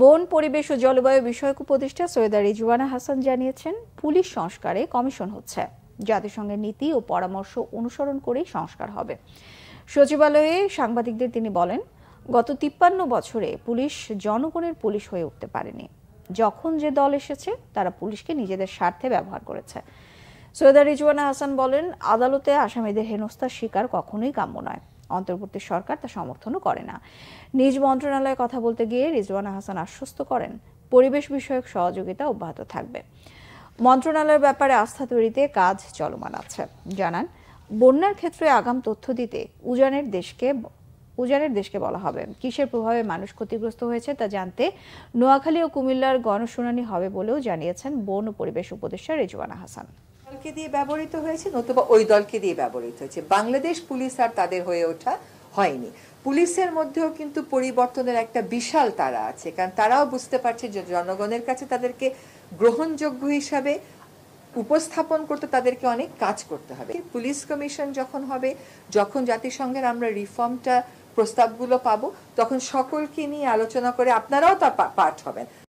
বন পরিবেশ ও জলবায়ু বিষয়ক উপদেষ্টা সৈয়দা রিজওয়ানা হাসান জানিয়েছেন পুলিশ সংস্কারে কমিশন হচ্ছে জাতিসংঘের নীতি ও পরামর্শ অনুসরণ করেই সংস্কার হবে সচিবালয়ে সাংবাদিকদের তিনি বলেন গত তিপ্পান্ন বছরে পুলিশ জনগণের পুলিশ হয়ে উঠতে পারেনি যখন যে দল এসেছে তারা পুলিশকে নিজেদের স্বার্থে ব্যবহার করেছে সৈয়দা রিজওয়ানা হাসান বলেন আদালতে আসামিদের হেনস্থার শিকার কখনোই কাম্য নয় অন্তর্বর্তী সরকার তা সমর্থনও করে না নিজ মন্ত্রণালয়ে কথা বলতে গিয়ে রিজওয়ানা হাসান আশ্বস্ত করেন পরিবেশ বিষয়ক সহযোগিতা অব্যাহত থাকবে মন্ত্রণালয়ের ব্যাপারে আস্থা তৈরিতে কাজ চলমান আছে জানান বন্যার ক্ষেত্রে আগাম তথ্য দিতে উজানের দেশকে উজানের দেশকে বলা হবে কিসের প্রভাবে মানুষ ক্ষতিগ্রস্ত হয়েছে তা জানতে নোয়াখালী ও কুমিল্লার গণশুনানি হবে বলেও জানিয়েছেন বন ও পরিবেশ উপদেষ্টা রেজওয়ানা হাসান দলকে দিয়ে ব্যবহৃত হয়েছে নতুবা ওই দলকে দিয়ে ব্যবহৃত হয়েছে বাংলাদেশ পুলিশ আর তাদের হয়ে ওঠা হয়নি পুলিশের মধ্যেও কিন্তু পরিবর্তনের একটা বিশাল তারা আছে কারণ তারাও বুঝতে পারছে যে জনগণের কাছে তাদেরকে গ্রহণযোগ্য হিসাবে উপস্থাপন করতে তাদেরকে অনেক কাজ করতে হবে পুলিশ কমিশন যখন হবে যখন জাতিসংঘের আমরা রিফর্মটা প্রস্তাবগুলো পাবো তখন সকলকে নিয়ে আলোচনা করে আপনারাও তা পাঠ হবেন